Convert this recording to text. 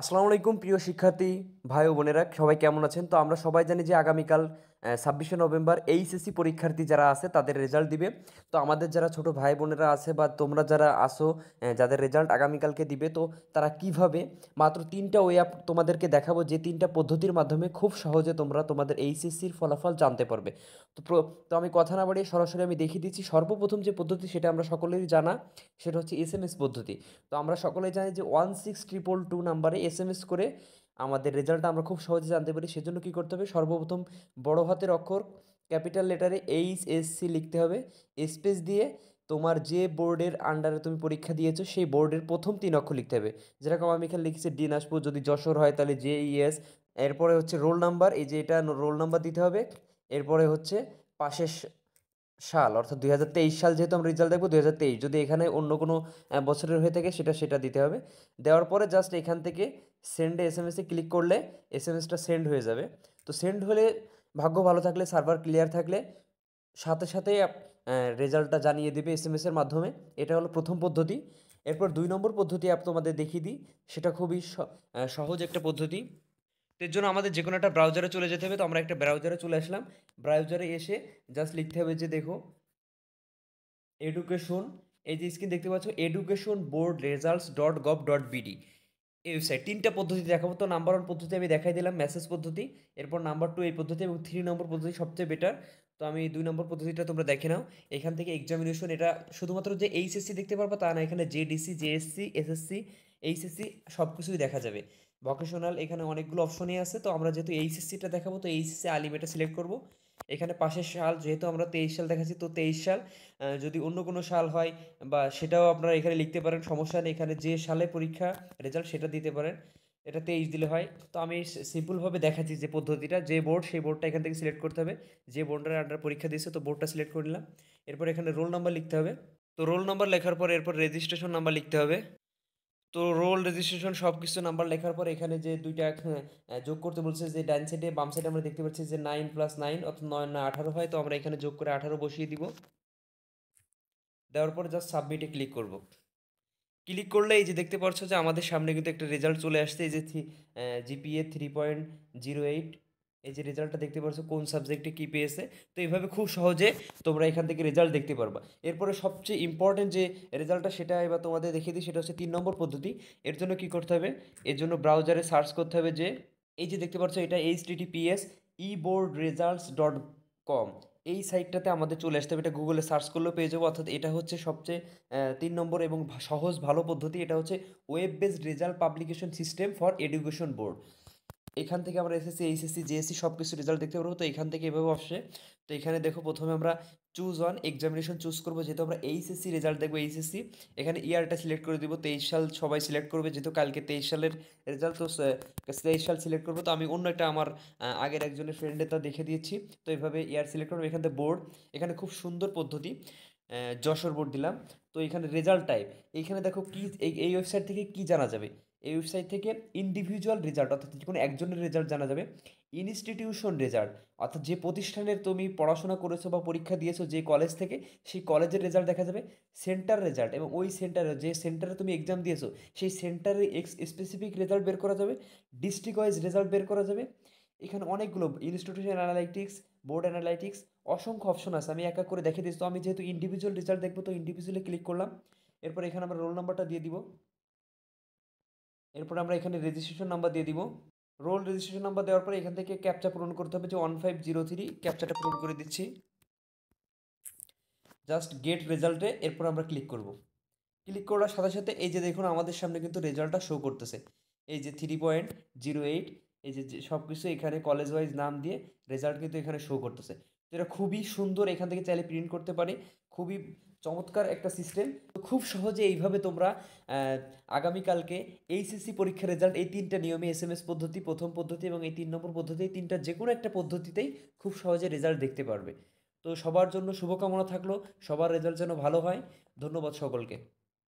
আসসালামু আলাইকুম প্রিয় শিক্ষার্থী ভাই ও বোনেরা সবাই কেমন আছেন তো আমরা সবাই জানি যে আগামীকাল ছাব্বিশে নভেম্বর এইচএসসি পরীক্ষার্থী যারা আছে তাদের রেজাল্ট দিবে তো আমাদের যারা ছোট ভাই বোনেরা আছে বা তোমরা যারা আসো যাদের রেজাল্ট আগামীকালকে দিবে তো তারা কিভাবে মাত্র তিনটা ওয়ে অ্যাপ তোমাদেরকে দেখাবো যে তিনটা পদ্ধতির মাধ্যমে খুব সহজে তোমরা তোমাদের এইচএসসির ফলাফল জানতে পারবে তো তো আমি কথা না বাড়িয়ে সরাসরি আমি দেখিয়ে দিচ্ছি সর্বপ্রথম যে পদ্ধতি সেটা আমরা সকলেরই জানা সেটা হচ্ছে এস এম এস পদ্ধতি তো আমরা সকলেই জানি যে ওয়ান সিক্স ট্রিপল টু নাম্বারে এস এম এস করে আমাদের রেজাল্টটা আমরা খুব সহজে জানতে পারি সেজন্য কি করতে হবে সর্বপ্রথম বড় হাতের অক্ষর ক্যাপিটাল লেটারে এইচ এস সি লিখতে হবে স্পেস দিয়ে তোমার যে বোর্ডের আন্ডারে তুমি পরীক্ষা দিয়েছো সেই বোর্ডের প্রথম তিন অক্ষর লিখতে হবে যেরকম আমি এখানে লিখেছি দিনাজপুর যদি যশোর হয় তাহলে জে ইএস e এরপরে হচ্ছে রোল নাম্বার এই যে এটা রোল নাম্বার দিতে হবে এরপরে হচ্ছে পাশের সাল অর্থাৎ দুই সাল যেহেতু আমরা রেজাল্ট দেখবো দুই যদি এখানে অন্য কোনো বছরের হয়ে থাকে সেটা সেটা দিতে হবে দেওয়ার পরে জাস্ট এখান থেকে সেন্ডে এস এম ক্লিক করলে এস এম এসটা সেন্ড হয়ে যাবে তো সেন্ড হলে ভাগ্য ভালো থাকলে সার্ভার ক্লিয়ার থাকলে সাথে সাথে রেজাল্টটা জানিয়ে দেবে এস এম এসের মাধ্যমে এটা হলো প্রথম পদ্ধতি এরপর দুই নম্বর পদ্ধতি আপ তোমাদের দেখিয়ে দিই সেটা খুবই সহজ একটা পদ্ধতি এর জন্য আমাদের যে কোনো একটা ব্রাউজারে চলে যেতে হবে তো আমরা একটা ব্রাউজারে চলে আসলাম ব্রাউজারে এসে জাস্ট লিখতে হবে যে দেখো এডুকেশন এই যে স্ক্রিন দেখতে পাচ্ছ education board results dot gov dot BD এই ওয়েবসাইট তিনটা পদ্ধতি দেখাবো তো নাম্বার ওয়ান পদ্ধতি আমি দেখাই দিলাম মেসেজ পদ্ধতি এরপর নাম্বার টু এই পদ্ধতি এবং থ্রি নম্বর পদ্ধতি সবচেয়ে বেটার তো আমি দুই নম্বর পদ্ধতিটা তোমরা দেখে নাও এখান থেকে এক্সামিনেশন এটা শুধুমাত্র যে এইচএসসি দেখতে পারবা তা না এখানে জেডিসি জেএসসি এসএসসি এইচএসসি সব কিছুই দেখা যাবে ভকেশনাল এখানে অনেকগুলো অপশনই আছে তো আমরা যেহেতু এইচএসসিটা দেখাবো তো এইচএসসি এটা সিলেক্ট করব এখানে পাশের সাল যেহেতু আমরা তেইশ সাল দেখাচ্ছি তো তেইশ সাল যদি অন্য কোনো সাল হয় বা সেটাও আপনারা এখানে লিখতে পারেন সমস্যা নেই এখানে যে সালে পরীক্ষা রেজাল্ট সেটা দিতে পারেন এটা তেইশ দিলে হয় তো আমি সিম্পলভাবে দেখাচ্ছি যে পদ্ধতিটা যে বোর্ড সেই বোর্ডটা এখান থেকে সিলেক্ট করতে হবে যে বোর্ডের আন্ডার পরীক্ষা দিয়েছে তো বোর্ডটা সিলেক্ট করে নিলাম এরপর এখানে রোল নাম্বার লিখতে হবে তো রোল নাম্বার লেখার পর এরপর রেজিস্ট্রেশন নাম্বার লিখতে হবে তো রোল রেজিস্ট্রেশন সব কিছু নাম্বার লেখার পর এখানে যে দুইটা হ্যাঁ, যোগ করতে বলছে যে ডাইন সাইডে বাম সাইডে আমরা দেখতে পাচ্ছি যে নাইন প্লাস নাইন অর্থাৎ নয় না আঠারো হয় তো আমরা এখানে যোগ করে আঠারো বসিয়ে দিব দেওয়ার পর জাস্ট সাবমিটে ক্লিক করব ক্লিক করলে এই যে দেখতে পাচ্ছ যে আমাদের সামনে কিন্তু একটা রেজাল্ট চলে আসছে এই যে GPA three point zero eight এই যে রেজাল্টটা দেখতে পারছো কোন সাবজেক্টে কী পেয়েছে তো এইভাবে খুব সহজে তোমরা এখান থেকে রেজাল্ট দেখতে পারবা এরপরে সবচেয়ে ইম্পর্টেন্ট যে রেজাল্টটা সেটা এবার তোমাদের দেখিয়ে দিই সেটা হচ্ছে তিন নম্বর পদ্ধতি এর জন্য কী করতে হবে এর জন্য ব্রাউজারে সার্চ করতে হবে যে এই যে দেখতে পাচ্ছ এটা H TTPS e board results dot com এই সাইটটাতে আমাদের চলে আসতে হবে এটা গুগলে সার্চ করলেও পেয়ে যাবো অর্থাৎ এটা হচ্ছে সবচেয়ে তিন নম্বর এবং সহজ ভালো পদ্ধতি এটা হচ্ছে web based result publication system for education board এখান থেকে আমরা এসএসসি এইচএসসি জিএসসি সব কিছু রেজাল্ট দেখতে পারবো তো এখান থেকে এভাবে আসে তো এখানে দেখো প্রথমে আমরা চুজ অন এক্সামিনেশন চুজ করবো যেহেতু আমরা এইচএসসি রেজাল্ট দেখবো এইচএসসি এখানে ইয়ারটা সিলেক্ট করে দিব তেইশ সাল সবাই সিলেক্ট করবে যেহেতু কালকে তেইশ সালের রেজাল্ট তো তেইশ সাল সিলেক্ট করবো তো আমি অন্য একটা আমার আগের একজনের ফ্রেন্ডে তা দেখে দিয়েছি তো এইভাবে ইয়ার সিলেক্ট করবো এখান থেকে বোর্ড এখানে খুব সুন্দর পদ্ধতি যশোর বোর্ড দিলাম তো এখানে রেজাল্ট টাইপ এইখানে দেখো কি এই ওয়েবসাইট থেকে কি জানা যাবে এই ওয়েবসাইট থেকে ইন্ডিভিজুয়াল রেজাল্ট অর্থাৎ যে কোনো একজনের রেজাল্ট জানা যাবে ইনস্টিটিউশন রেজাল্ট অর্থাৎ যে প্রতিষ্ঠানের তুমি পড়াশোনা করেছো বা পরীক্ষা দিয়েছো যে কলেজ থেকে সেই কলেজের রেজাল্ট দেখা যাবে সেন্টার রেজাল্ট এবং ওই সেন্টারে যে সেন্টারে তুমি এক্সাম দিয়েছো সেই সেন্টারে এক্স স্পেসিফিক রেজাল্ট বের করা যাবে ডিস্ট্রিক্ট ওয়াইজ রেজাল্ট বের করা যাবে এখানে অনেকগুলো ইনস্টিটিউশন অ্যানালাইটিক্স বোর্ড অ্যানালাইটিক্স অসংখ্য অপশন আছে আমি এক এক করে দেখে দিচ্ছি তো আমি যেহেতু ইন্ডিভিজুয়াল রেজাল্ট দেখবো তো ইন্ডিভিজুয়ালি ক্লিক করলাম এরপর এখানে আমরা রোল নাম্বারটা দিয়ে দিব এরপর আমরা এখানে রেজিস্ট্রেশন নাম্বার দিয়ে দিব রোল রেজিস্ট্রেশন নাম্বার দেওয়ার পরে এখান থেকে ক্যাপচা পূরণ করতে হবে যে ওয়ান ফাইভ জিরো থ্রি ক্যাপচাটা পূরণ করে দিচ্ছি জাস্ট গেট রেজাল্টে এরপর আমরা ক্লিক করব ক্লিক করার সাথে সাথে এই যে দেখুন আমাদের সামনে কিন্তু রেজাল্টটা শো করতেছে এই যে থ্রি পয়েন্ট জিরো এইট এই যে সব কিছু এখানে কলেজ ওয়াইজ নাম দিয়ে রেজাল্ট কিন্তু এখানে শো করতেছে তো এটা খুবই সুন্দর এখান থেকে চাইলে প্রিন্ট করতে পারি খুবই চমৎকার একটা সিস্টেম তো খুব সহজে এইভাবে তোমরা আগামীকালকে এইচএসসি পরীক্ষার রেজাল্ট এই তিনটা নিয়মে এস এম এস পদ্ধতি প্রথম পদ্ধতি এবং এই তিন নম্বর পদ্ধতি তিনটা যে কোনো একটা পদ্ধতিতেই খুব সহজে রেজাল্ট দেখতে পারবে তো সবার জন্য শুভকামনা থাকলো সবার রেজাল্ট যেন ভালো হয় ধন্যবাদ সকলকে